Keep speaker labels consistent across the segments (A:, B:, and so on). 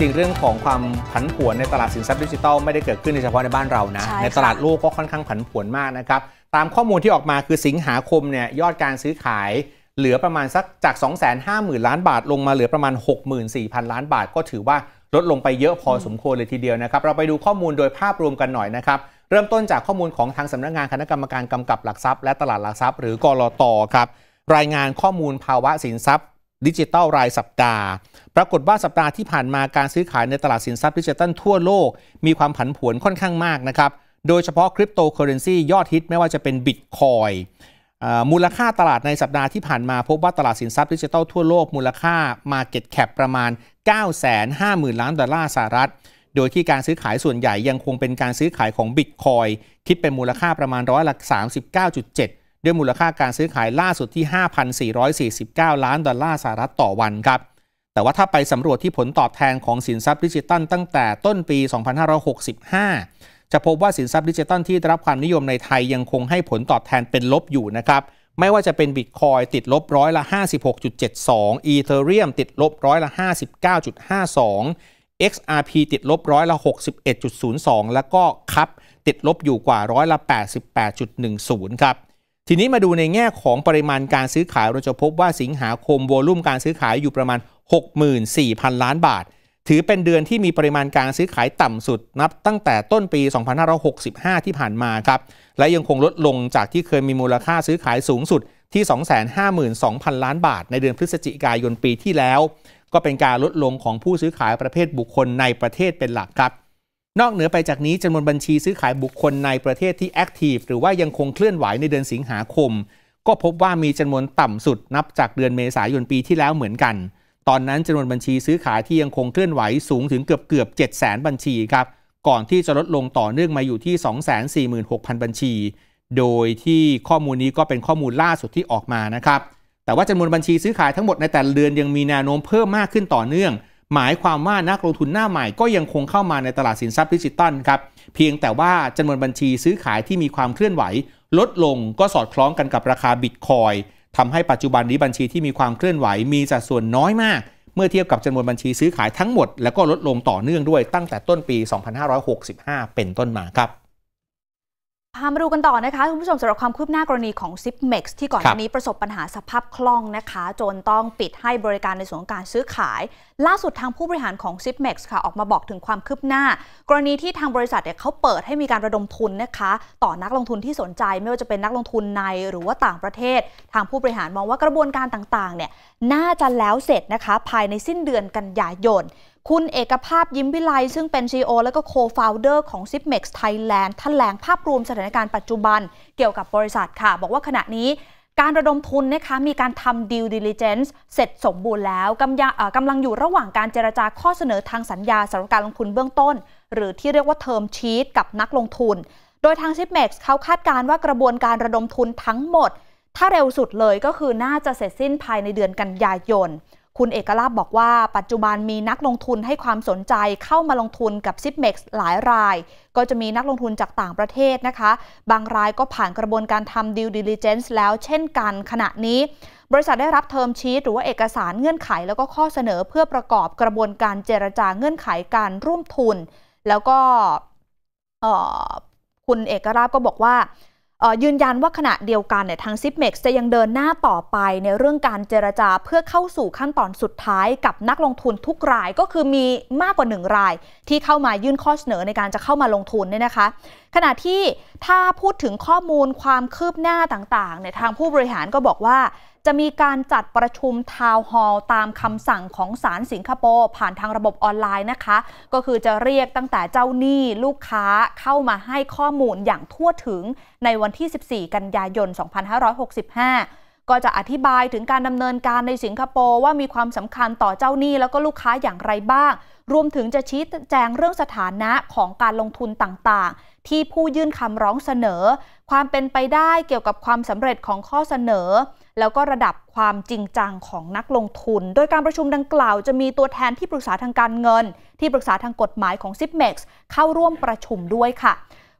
A: ริงๆเรื่องของความผันผวนในตลาดสินทรัพย์ดิจิทัลไม่ได้เกิดขึ้นเฉพาะในบ้านเรานะใในตลาดโลกก็ค่อนข้างผันผวนมากนะครับ ตามข้อมูลที่ออกมาคือสิงหาคมเนี่ยยอดการซื้อขายเหลือประมาณสักจาก 250,000 ล้านบาท ลงมาเหลือประมาณ 64,000 ล้านบาท ก็ถือว่าลดลงไปเยอะพอสมควรเลยทีเดียวนะครับเราไปดูข้อมูลโดยภาพรวมกันหน่อยนะครับ เริ่มต้นจากข้อมูลของทางสำนักงงานคณะกรรมการกำกับหลักทรัพย์ และตลาดหลักทรัพย์หรือกรอตครับรายงานข้อมูลภาวะสินทรัพย์ดิจิตอลรายสัปดาห์ ปรากฏว่าสัปดาห์ที่ผ่านมาการซื้อขายในตลาดสินทรัพย์ดิจิตอลทั่วโลก มีความผันผวนค่อนข้างมากนะครับ โดยเฉพาะคริปโตเคอเรนซียอดฮิตไม่ว่าจะเป็นบิตคอยมูลค่าตลาดในสัปดาห์ที่ผ่านมาพบว่าตลาดสินทรัพย์ดิจิตอลทั่วโลกมูลค่า Market Cap ประมาณ 950,000ล้านดอลลาร์สหรัฐ โดยที่การซื้อขายส่วนใหญ่ยังคงเป็นการซื้อขายของบิตคอย คิดเป็นมูลค่าประมาณร้อยละ39.7ด้วยมูลค่าการซื้อขายล่าสุดที่ 5,449 ล้านดอลลาร์สหรัฐต่อวันครับ แต่ว่าถ้าไปสำรวจที่ผลตอบแทนของสินทรัพย์ดิจิตัลตั้งแต่ต้นปี 2565 จะพบว่าสินทรัพย์ดิจิตัลที่ได้รับความนิยมในไทยยังคงให้ผลตอบแทนเป็นลบอยู่นะครับ ไม่ว่าจะเป็นบิตคอยติดลบร้อยละ 56.72อีเธอเรียมติดลบร้อยละ 59.52 XRP ติดลบร้อยละ 61.02 แล้วก็คับติดลบอยู่กว่าร้อยละ 88.10 ครับทีนี้มาดูในแง่ของปริมาณการซื้อขายเราจะพบว่าสิงหาคมโวลุ่มการซื้อขายอยู่ประมาณ 64,000 ล้านบาท ถือเป็นเดือนที่มีปริมาณการซื้อขายต่ำสุดนับตั้งแต่ต้นปี 2565 ที่ผ่านมาครับและยังคงลดลงจากที่เคยมีมูลค่าซื้อขายสูงสุดที่ 252,000 ล้านบาท ในเดือนพฤศจิกายนปีที่แล้ว ก็เป็นการลดลงของผู้ซื้อขายประเภทบุคคลในประเทศเป็นหลักครับนอกเหนือไปจากนี้จำนวนบัญชีซื้อขายบุคคลในประเทศที่แอคทีฟหรือว่ายังคงเคลื่อนไหวในเดือนสิงหาคม ก็พบว่ามีจำนวนต่ำสุดนับจากเดือนเมษายนปีที่แล้วเหมือนกัน ตอนนั้นจำนวนบัญชีซื้อขายที่ยังคงเคลื่อนไหวสูงถึงเกือบเกือบ7ดแสนบัญชีครับ ก่อนที่จะลดลงต่อเนื่องมาอยู่ที่ 246,000 บัญชี โดยที่ข้อมูลนี้ก็เป็นข้อมูลล่าสุดที่ออกมานะครับ แต่ว่าจำนวนบัญชีซื้อขายทั้งหมดในแต่ละเดือนยังมีแนวโน้มเพิ่มมากขึ้นต่อเนื่องหมายความว่านักลงทุนหน้าใหม่ ก็ยังคงเข้ามาในตลาดสินทรัพย์ดิจิตอลครับเพียงแต่ว่าจำนวนบัญชีซื้อขายที่มีความเคลื่อนไหว ลดลงก็สอดคล้องกันกับราคาบิตคอยทำให้ปัจจุบันนี้บัญชีที่มีความเคลื่อนไหวมีสัดส่วนน้อยมาก เมื่อเทียบกับจำนวนบัญชีซื้อขายทั้งหมด แล้วก็ลดลงต่อเนื่องด้วยตั้งแต่ต้นปี 2565 เป็นต้นมาครับ
B: พามาดูกันต่อนะคะคุณผู้ชมสำหรับความคืบหน้ากรณีของซิปเม็กซ์ที่ก่อนหน้านี้ประสบปัญหาสภาพคล่องนะคะจนต้องปิดให้บริการในส่วนของการซื้อขาย ล่าสุดทางผู้บริหารของซิปเม็กซ์ค่ะออกมาบอกถึงความคืบหน้า กรณีที่ทางบริษัทเนี่ยเขาเปิดให้มีการระดมทุนนะคะ ต่อนักลงทุนที่สนใจไม่ว่าจะเป็นนักลงทุนในหรือว่าต่างประเทศ ทางผู้บริหารมองว่ากระบวนการต่างๆเนี่ยน่าจะแล้วเสร็จนะคะภายในสิ้นเดือนกันยายนคุณเอกภาพยิ้มวิไลซึ่งเป็น c โอและก็โคฟาวเดอร์ของ s i p m e x Thailand แถลงภาพรวมสถานการณ์ปัจจุบัน เกี่ยวกับบริษัทค่ะ บอกว่าขณะนี้การระดมทุนนะคะมีการทำดีลดิลิเจนซ์เสร็จสมบูรณ์แล้วกำกำลังอยู่ระหว่างการเจรจาข้อเสนอทางสัญญาสำหรับการลงทุนเบื้องต้น หรือที่เรียกว่าเทอมชีตกับนักลงทุน โดยทาง s i p m e x เขาคาดการว่ากระบวนการระดมทุนทั้งหมด ถ้าเร็วสุดเลยก็คือน่าจะเสร็จสิ้นภายในเดือนกันยายนคุณเอกลาบบอกว่า ปัจจุบันมีนักลงทุนให้ความสนใจเข้ามาลงทุนกับซิปเม็กหลายราย ก็จะมีนักลงทุนจากต่างประเทศนะคะ บางรายก็ผ่านกระบวนการทำดิวดิลิเจนซ์แล้วเช่นกันขณะนี้ บริษัทได้รับเทอมชีตหรือว่าเอกสารเงื่อนไข แล้วก็ข้อเสนอเพื่อประกอบกระบวนการเจรจาเงื่อนไขการร่วมทุน แล้วก็คุณเอกราบก็บอกว่ายืนยันว่าขณะเดียวกันเนี่ยทางซิปเม็กจะยังเดินหน้าต่อไป ในเรื่องการเจรจาเพื่อเข้าสู่ขั้นตอนสุดท้ายกับนักลงทุนทุกรายก็คือมีมากกว่าหนึ่งราย ที่เข้ามายื่นข้อเสนอในการจะเข้ามาลงทุนเนี่ยนะคะ ขณะที่ถ้าพูดถึงข้อมูลความคืบหน้าต่างๆเนี่ยทางผู้บริหารก็บอกว่าจะมีการจัดประชุมทาวน์ฮอลตามคำสั่งของศาลสิงคโปร์ผ่านทางระบบออนไลน์นะคะ ก็คือจะเรียกตั้งแต่เจ้าหนี้ ลูกค้าเข้ามาให้ข้อมูลอย่างทั่วถึงในวันที่ 14 กันยายน 2565 ก็จะอธิบายถึงการดำเนินการในสิงคโปร์ว่ามีความสำคัญต่อเจ้าหนี้แล้วก็ลูกค้าอย่างไรบ้าง รวมถึงจะชี้แจงเรื่องสถานะของการลงทุนต่างๆ ที่ผู้ยื่นคำร้องเสนอ ความเป็นไปได้เกี่ยวกับความสำเร็จของข้อเสนอแล้วก็ระดับความจริงจังของนักลงทุน โดยการประชุมดังกล่าวจะมีตัวแทนที่ปรึกษาทางการเงิน ที่ปรึกษาทางกฎหมายของ s i p m e x เข้าร่วมประชุมด้วยค่ะ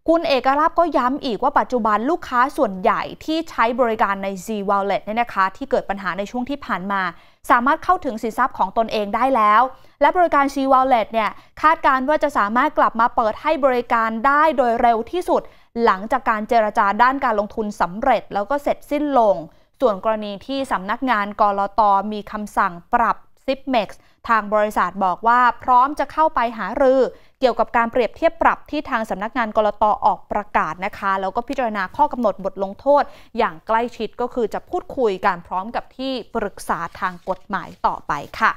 B: คุณเอกราบก็ย้ำอีกว่าปัจจุบันลูกค้าส่วนใหญ่ที่ใช้บริการใน Z Wallet เนี่ยนะคะที่เกิดปัญหาในช่วงที่ผ่านมา สามารถเข้าถึงสินทรัพย์ของตนเองได้แล้ว และบริการ Z Wallet เนี่ยคาดการว่าจะสามารถกลับมาเปิดให้บริการได้โดยเร็วที่สุด หลังจากการเจรจาด้านการลงทุนสำเร็จ แล้วก็เสร็จสิ้นลงส่วนกรณีที่สำนักงานกรอตมีคำสั่งปรับซิปเม็กซ์ทางบริษัทบอกว่าพร้อมจะเข้าไปหารือ เกี่ยวกับการเปรียบเทียบปรับที่ทางสำนักงานกรตอออกประกาศนะคะแล้วก็พิจารณาข้อกำหนดบทลงโทษ อย่างใกล้ชิดก็คือจะพูดคุยกันพร้อมกับที่ปรึกษาทางกฎหมายต่อไปค่ะ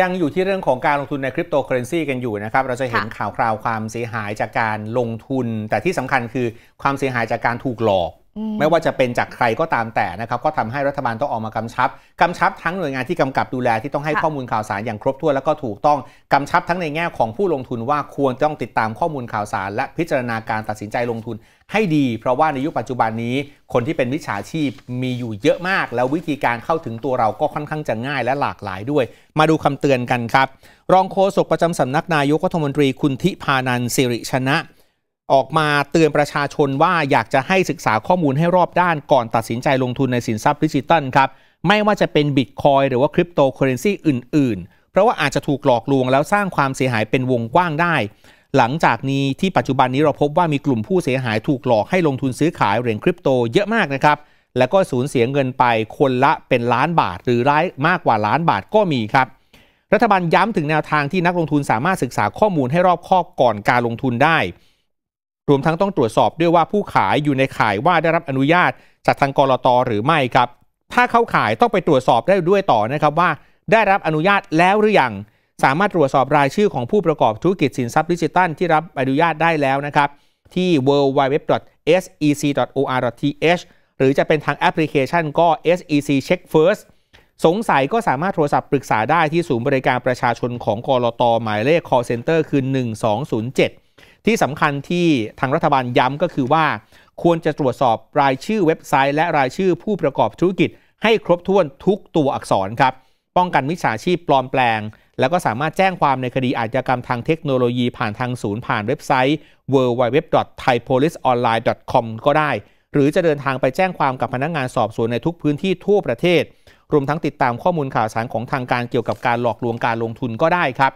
A: ยังอยู่ที่เรื่องของการลงทุนในคริปโตเคอเรนซีกันอยู่นะครับเราจะเห็นข่าวคราวความเสียหายจากการลงทุน แต่ที่สำคัญคือความเสียหายจากการถูกหลอกไม่ว่าจะเป็นจากใครก็ตามแต่นะครับ ก็ทำให้รัฐบาลต้องออกมากำชับ กำชับทั้งหน่วยงานที่กำกับดูแลที่ต้องให้ข้อมูลข่าวสารอย่างครบถ้วนและก็ถูกต้องกำชับทั้งในแง่ของผู้ลงทุนว่าควรต้องติดตามข้อมูลข่าวสาร และพิจารณาการตัดสินใจลงทุน ให้ดีเพราะว่าในยุคปัจจุบันนี้ คนที่เป็นวิชาชีพมีอยู่เยอะมาก แล้ววิธีการเข้าถึงตัวเราก็ค่อนข้างจะง่ายและหลากหลายด้วย มาดูคำเตือนกันครับ รองโฆษกประจำสำนักนายกรัฐมนตรีคุณทิพานันสิริชนะออกมาเตือนประชาชนว่าอยากจะให้ศึกษาข้อมูลให้รอบด้านก่อนตัดสินใจลงทุนในสินทรัพย์ดิจิตอลครับ ไม่ว่าจะเป็นบิตคอยหรือว่าคริปโตเคอเรนซีอื่น ๆ เพราะว่าอาจจะถูกหลอกลวงแล้วสร้างความเสียหายเป็นวงกว้างได้ หลังจากนี้ที่ปัจจุบันนี้เราพบว่ามีกลุ่มผู้เสียหายถูกหลอกให้ลงทุนซื้อขายเหรียญคริปโตเยอะมากนะครับแล้วก็สูญเสียเงินไปคนละเป็นล้านบาท หรือร้ายมากกว่าล้านบาทก็มีครับรัฐบาลย้ำถึงแนวทางที่นักลงทุนสามารถศึกษาข้อมูลให้รอบคอบก่อนการลงทุนได้รวมทั้งต้องตรวจสอบด้วยว่าผู้ขายอยู่ในข่ายว่าได้รับอนุญาต จากทางกรตหรือไม่ครับ ถ้าเข้าขายต้องไปตรวจสอบได้ด้วยต่อนะครับว่า ได้รับอนุญาตแล้วหรือยังสามารถตรวจสอบรายชื่อของผู้ประกอบธุรกิจสินทรัพย์ดิจิทัล ที่รับอนุญาตได้แล้วนะครับ ที่ www.sec.or.th หรือจะเป็นทางแอปพลิเคชันก็ SEC Check First สงสัยก็สามารถโทรศัพท์ปรึกษาได้ที่ศูนย์บริการประชาชนของกรตหมายเลข call center คือ1207ที่สำคัญที่ทางรัฐบาลย้ำก็คือว่าควรจะตรวจสอบรายชื่อเว็บไซต์และรายชื่อผู้ประกอบธุรกิจให้ครบถ้วนทุกตัวอักษรครับ ป้องกันมิจฉาชีพปลอมแปลง แล้วก็สามารถแจ้งความในคดีอาชญากรรมทางเทคโนโลยีผ่านทางศูนย์ผ่านเว็บไซต์ www.thaipoliceonline.com ก็ได้ หรือจะเดินทางไปแจ้งความกับพนักงงานสอบสวนในทุกพื้นที่ทั่วประเทศ รวมทั้งติดตามข้อมูลข่าวสารของทางการเกี่ยวกับการหลอกลวงการลงทุนก็ได้ครับ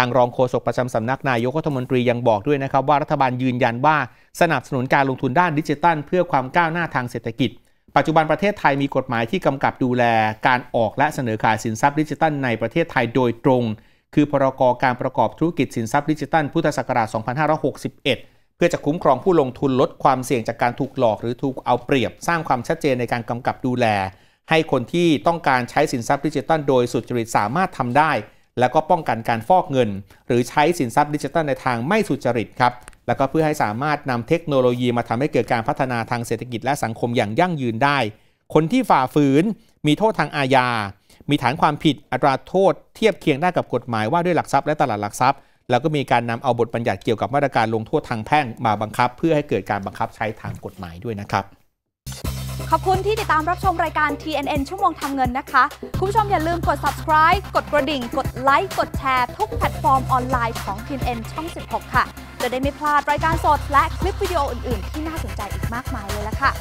A: ทางรองโฆษกประจำสำนักนายกรัฐมนตรียังบอกด้วยนะครับว่ารัฐบาลยืนยันว่าสนับสนุนการลงทุนด้านดิจิทัลเพื่อความก้าวหน้าทางเศรษฐกิจ ปัจจุบันประเทศไทยมีกฎหมายที่กำกับดูแลการออกและเสนอขายสินทรัพย์ดิจิทัลในประเทศไทยโดยตรง คือพรกการประกอบธุรกิจสินทรัพย์ดิจิทัลพุทธศักราช 2561 เพื่อจะคุ้มครองผู้ลงทุนลดความเสี่ยงจากการถูกหลอกหรือถูกเอาเปรียบสร้างความชัดเจนในการกำกับดูแลให้คนที่ต้องการใช้สินทรัพย์ดิจิทัลโดยสุจริตสามารถทำได้แล้วก็ป้องกันการฟอกเงิน หรือใช้สินทรัพย์ดิจิทัลในทางไม่สุจริตครับ แล้วก็เพื่อให้สามารถนำเทคโนโลยีมาทำให้เกิดการพัฒนาทางเศรษฐกิจและสังคมอย่างยั่งยืนได้ คนที่ฝ่าฝืน มีโทษทางอาญา มีฐานความผิด อัตราโทษ เทียบเคียงได้กับกฎหมายว่าด้วยหลักทรัพย์และตลาดหลักทรัพย์ แล้วก็มีการนำเอาบทบัญญัติเกี่ยวกับมาตรการลงโทษทางแพ่งมาบังคับ เพื่อให้เกิดการบังคับใช้ทางกฎหมายด้วยนะครับ
B: ขอบคุณที่ติดตามรับชมรายการ TNN ชั่วโมงทำเงินนะคะ คุณผู้ชมอย่าลืมกด subscribe กดกระดิ่ง กดไลค์ กดแชร์ ทุกแพลตฟอร์มออนไลน์ของ TNN ช่อง 16 ค่ะ จะได้ไม่พลาดรายการสดและคลิปวิดีโออื่น ๆ ที่น่าสนใจอีกมากมายเลยละค่ะ